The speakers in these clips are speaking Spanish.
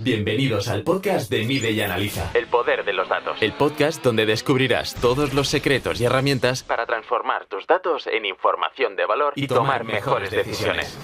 Bienvenidos al podcast de Mide y Analiza. El poder de los datos. El podcast donde descubrirás todos los secretos y herramientas para transformar tus datos en información de valor y, tomar, mejores, decisiones.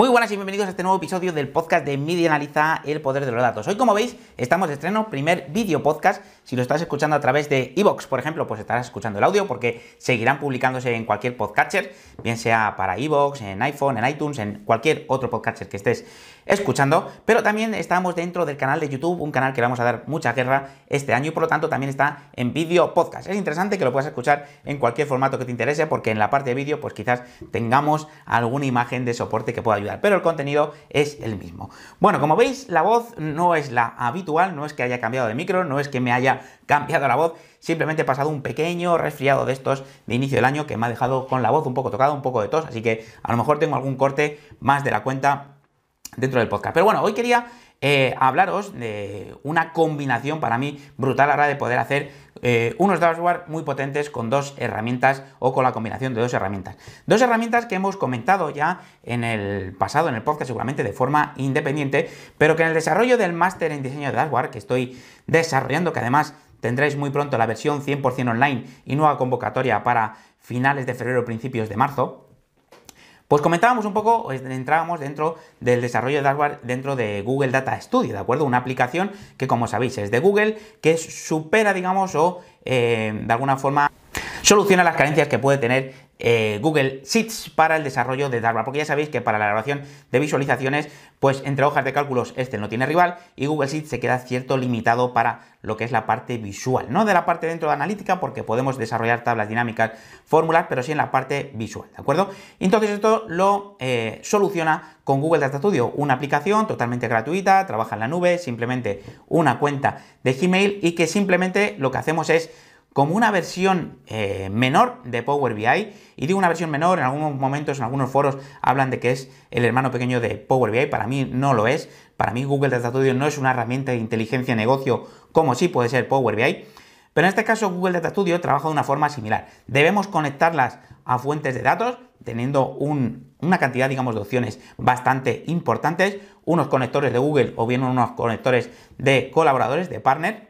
Muy buenas y bienvenidos a este nuevo episodio del podcast de Media Analiza el poder de los datos. Hoy, como veis, estamos de estreno, primer vídeo podcast. Si lo estás escuchando a través de iBox, por ejemplo, pues estarás escuchando el audio porque seguirán publicándose en cualquier podcatcher, bien sea para iBox, en iPhone, en iTunes, en cualquier otro podcatcher que estés escuchando. Pero también estamos dentro del canal de YouTube, un canal que vamos a dar mucha guerra este año y por lo tanto también está en vídeo podcast. Es interesante que lo puedas escuchar en cualquier formato que te interese porque en la parte de vídeo, pues quizás tengamos alguna imagen de soporte que pueda ayudar pero el contenido es el mismo. Bueno, como veis, la voz no es la habitual, no es que haya cambiado de micro, no es que me haya cambiado la voz, simplemente he pasado un pequeño resfriado de estos de inicio del año que me ha dejado con la voz un poco tocada, un poco de tos, así que a lo mejor tengo algún corte más de la cuenta dentro del podcast. Pero bueno, hoy quería eh, hablaros de una combinación para mí brutal ahora de poder hacer eh, unos dashboard muy potentes con dos herramientas o con la combinación de dos herramientas. Dos herramientas que hemos comentado ya en el pasado, en el podcast seguramente de forma independiente, pero que en el desarrollo del máster en diseño de dashboard que estoy desarrollando, que además tendréis muy pronto la versión 100% online y nueva convocatoria para finales de febrero, principios de marzo, pues comentábamos un poco, entrábamos dentro del desarrollo de hardware dentro de Google Data Studio, ¿de acuerdo? Una aplicación que, como sabéis, es de Google, que supera, digamos, o eh, de alguna forma soluciona las carencias que puede tener eh, Google Sheets para el desarrollo de Dharma, porque ya sabéis que para la elaboración de visualizaciones, pues entre hojas de cálculos este no tiene rival y Google Sheets se queda cierto limitado para lo que es la parte visual, no de la parte dentro de analítica, porque podemos desarrollar tablas dinámicas, fórmulas, pero sí en la parte visual, ¿de acuerdo? Entonces esto lo eh, soluciona con Google Data Studio, una aplicación totalmente gratuita, trabaja en la nube, simplemente una cuenta de Gmail y que simplemente lo que hacemos es como una versión eh, menor de Power BI. Y digo una versión menor, en algunos momentos, en algunos foros hablan de que es el hermano pequeño de Power BI. Para mí no lo es. Para mí Google Data Studio no es una herramienta de inteligencia de negocio como sí puede ser Power BI. Pero en este caso Google Data Studio trabaja de una forma similar. Debemos conectarlas a fuentes de datos teniendo una cantidad, digamos, de opciones bastante importantes, unos conectores de Google o bien unos conectores de colaboradores, de partner,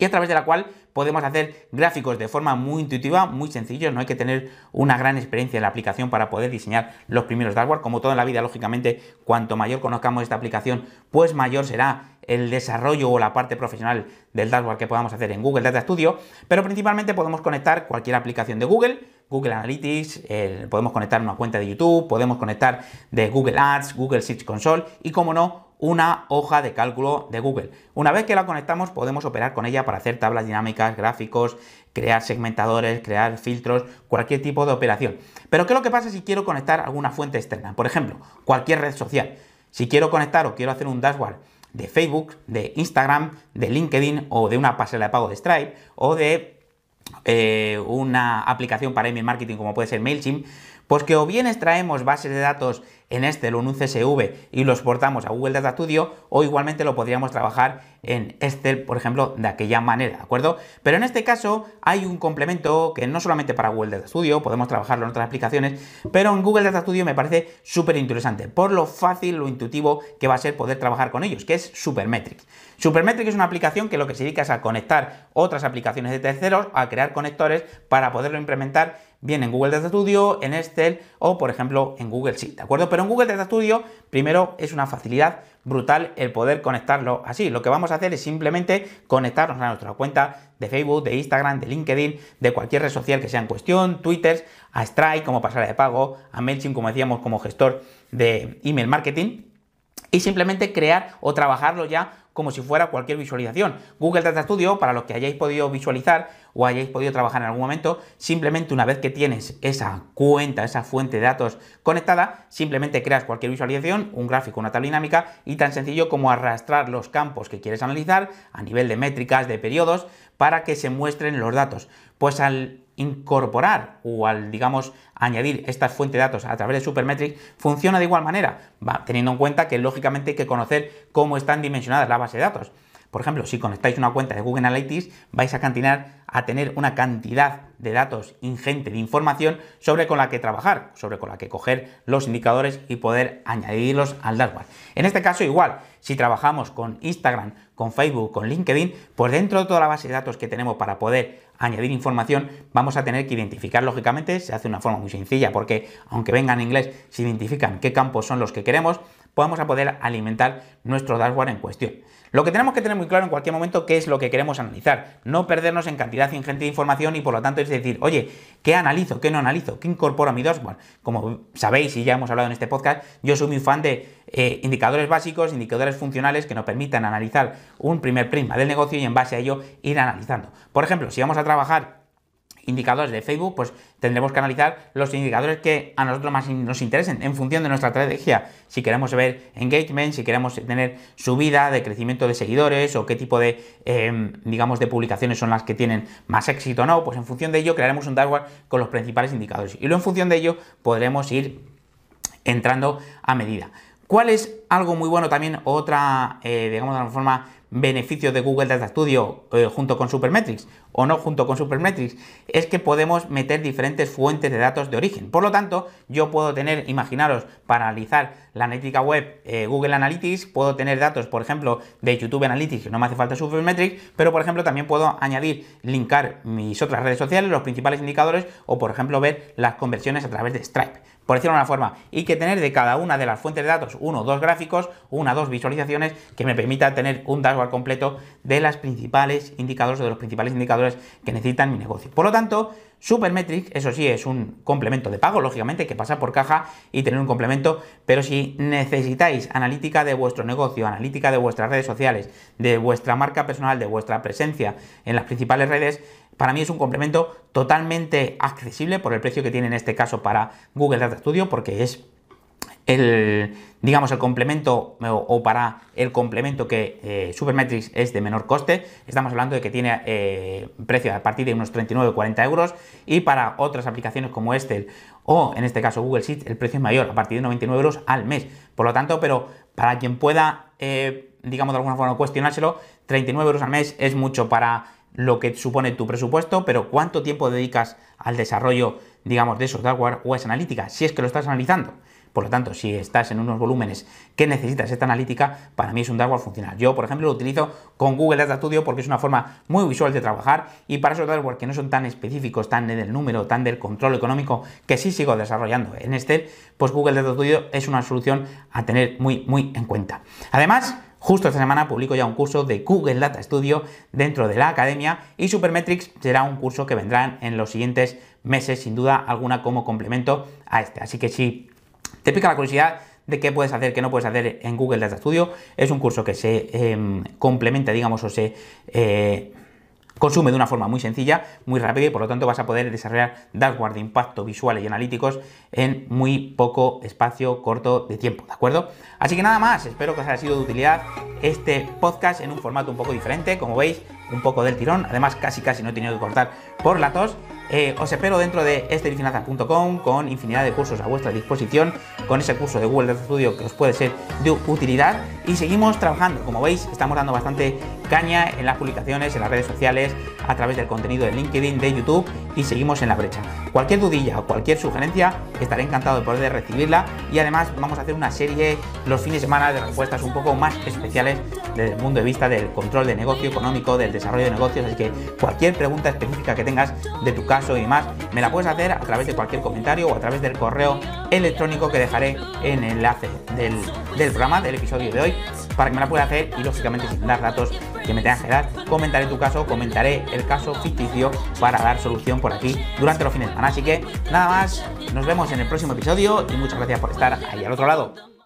y a través de la cual podemos hacer gráficos de forma muy intuitiva, muy sencillo, no hay que tener una gran experiencia en la aplicación para poder diseñar los primeros dashboards, como toda la vida, lógicamente, cuanto mayor conozcamos esta aplicación, pues mayor será el desarrollo o la parte profesional del dashboard que podamos hacer en Google Data Studio, pero principalmente podemos conectar cualquier aplicación de Google, Google Analytics, podemos conectar una cuenta de YouTube, podemos conectar de Google Ads, Google Search Console y, como no, una hoja de cálculo de Google. Una vez que la conectamos podemos operar con ella para hacer tablas dinámicas, gráficos, crear segmentadores, crear filtros, cualquier tipo de operación. Pero ¿qué es lo que pasa si quiero conectar alguna fuente externa? Por ejemplo, cualquier red social. Si quiero conectar o quiero hacer un dashboard de Facebook, de Instagram, de LinkedIn o de una pasela de pago de Stripe o de eh, una aplicación para email marketing como puede ser MailChimp, pues que o bien extraemos bases de datos en Excel o en un CSV y los portamos a Google Data Studio o igualmente lo podríamos trabajar en Excel, por ejemplo, de aquella manera, ¿de acuerdo? Pero en este caso hay un complemento que no solamente para Google Data Studio, podemos trabajarlo en otras aplicaciones, pero en Google Data Studio me parece súper interesante por lo fácil, lo intuitivo que va a ser poder trabajar con ellos, que es Supermetrics. Supermetrics es una aplicación que lo que se dedica es a conectar otras aplicaciones de terceros, a crear conectores para poderlo implementar bien en Google Data Studio, en Excel o por ejemplo en Google Sheet, ¿de acuerdo? Pero en Google Data Studio primero es una facilidad brutal el poder conectarlo así. Lo que vamos a hacer es simplemente conectarnos a nuestra cuenta de Facebook, de Instagram, de LinkedIn, de cualquier red social que sea en cuestión, Twitter, a Stripe como pasarela de pago, a MailChimp como decíamos como gestor de email marketing y simplemente crear o trabajarlo ya como si fuera cualquier visualización. Google Data Studio, para los que hayáis podido visualizar o hayáis podido trabajar en algún momento, simplemente una vez que tienes esa cuenta, esa fuente de datos conectada, simplemente creas cualquier visualización, un gráfico, una tabla dinámica y tan sencillo como arrastrar los campos que quieres analizar a nivel de métricas, de periodos, para que se muestren los datos. Pues al incorporar o al, digamos, añadir estas fuentes de datos a través de Supermetrics funciona de igual manera, va, teniendo en cuenta que lógicamente hay que conocer cómo están dimensionadas las bases de datos. Por ejemplo, si conectáis una cuenta de Google Analytics, vais a cantinar a tener una cantidad de datos ingente de información sobre con la que trabajar, sobre con la que coger los indicadores y poder añadirlos al dashboard. En este caso igual, si trabajamos con Instagram, con Facebook, con LinkedIn, pues dentro de toda la base de datos que tenemos para poder añadir información, vamos a tener que identificar, lógicamente, se hace de una forma muy sencilla, porque aunque venga en inglés, si identifican qué campos son los que queremos, podemos a poder alimentar nuestro dashboard en cuestión. Lo que tenemos que tener muy claro en cualquier momento qué es lo que queremos analizar, no perdernos en cantidad cantidad ingente de información y por lo tanto es decir, oye, ¿qué analizo? ¿Qué no analizo? ¿Qué incorporo a mi dashboard? Como sabéis y ya hemos hablado en este podcast, yo soy muy fan de eh, indicadores básicos, indicadores funcionales que nos permitan analizar un primer prisma del negocio y en base a ello ir analizando. Por ejemplo, si vamos a trabajar indicadores de Facebook, pues tendremos que analizar los indicadores que a nosotros más nos interesen en función de nuestra estrategia. Si queremos ver engagement, si queremos tener subida de crecimiento de seguidores o qué tipo de, em, digamos, de publicaciones son las que tienen más éxito o no, pues en función de ello crearemos un dashboard con los principales indicadores. Y luego en función de ello podremos ir entrando a medida. ¿Cuál es algo muy bueno también, otra, eh, digamos de alguna forma, beneficio de Google Data Studio eh, junto con Supermetrics o no junto con Supermetrics? Es que podemos meter diferentes fuentes de datos de origen. Por lo tanto, yo puedo tener, imaginaros, para analizar la analítica web eh, Google Analytics, puedo tener datos, por ejemplo, de YouTube Analytics, no me hace falta Supermetrics, pero por ejemplo también puedo añadir, linkar mis otras redes sociales, los principales indicadores o por ejemplo ver las conversiones a través de Stripe por decirlo de una forma, y que tener de cada una de las fuentes de datos uno o dos gráficos, una o dos visualizaciones que me permita tener un dashboard completo de las principales indicadores de los principales indicadores que necesitan mi negocio. Por lo tanto, Supermetrics, eso sí, es un complemento de pago, lógicamente, que pasa por caja y tener un complemento, pero si necesitáis analítica de vuestro negocio, analítica de vuestras redes sociales, de vuestra marca personal, de vuestra presencia en las principales redes, para mí es un complemento totalmente accesible por el precio que tiene en este caso para Google Data Studio, porque es el, digamos, el complemento o, para el complemento que eh, Supermetrics es de menor coste, estamos hablando de que tiene eh, precio a partir de unos 39-40 euros y para otras aplicaciones como este o en este caso Google Sheets, el precio es mayor, a partir de 99 euros al mes. Por lo tanto, pero para quien pueda, eh, digamos, de alguna forma cuestionárselo, 39 euros al mes es mucho para lo que supone tu presupuesto, pero cuánto tiempo dedicas al desarrollo, digamos, de esos software o esa analítica, si es que lo estás analizando. Por lo tanto, si estás en unos volúmenes que necesitas esta analítica, para mí es un dashboard funcional. Yo, por ejemplo, lo utilizo con Google Data Studio porque es una forma muy visual de trabajar y para esos dashboards que no son tan específicos, tan del número, tan del control económico, que sí sigo desarrollando en Excel, pues Google Data Studio es una solución a tener muy, muy en cuenta. Además, Justo esta semana publico ya un curso de Google Data Studio dentro de la academia y Supermetrics será un curso que vendrán en los siguientes meses, sin duda alguna, como complemento a este. Así que si te pica la curiosidad, de qué puedes hacer, qué no puedes hacer en Google Data Studio. Es un curso que se em, complementa, digamos, o se eh, consume de una forma muy sencilla, muy rápida y por lo tanto vas a poder desarrollar dashboard de impacto visual y analíticos en muy poco espacio corto de tiempo, ¿de acuerdo? Así que nada más, espero que os haya sido de utilidad este podcast en un formato un poco diferente, como veis, un poco del tirón, además casi casi no he tenido que cortar por la tos. Eh, os espero dentro de esterifinanzas.com con infinidad de cursos a vuestra disposición, con ese curso de Google Earth Studio que os puede ser de utilidad y seguimos trabajando, como veis, estamos dando bastante caña en las publicaciones, en las redes sociales, a través del contenido de LinkedIn, de YouTube y seguimos en la brecha. Cualquier dudilla o cualquier sugerencia, estaré encantado de poder recibirla y además vamos a hacer una serie los fines de semana de respuestas un poco más especiales desde el de vista del control de negocio económico, del desarrollo de negocios, así que cualquier pregunta específica que tengas de tu caso y demás, me la puedes hacer a través de cualquier comentario o a través del correo electrónico que dejaré en el enlace del, del programa, del episodio de hoy para que me la pueda hacer y lógicamente sin dar datos que me tengan que dar, comentaré tu caso, comentaré el caso ficticio para dar solución por aquí durante los fines de semana. Así que nada más, nos vemos en el próximo episodio y muchas gracias por estar ahí al otro lado.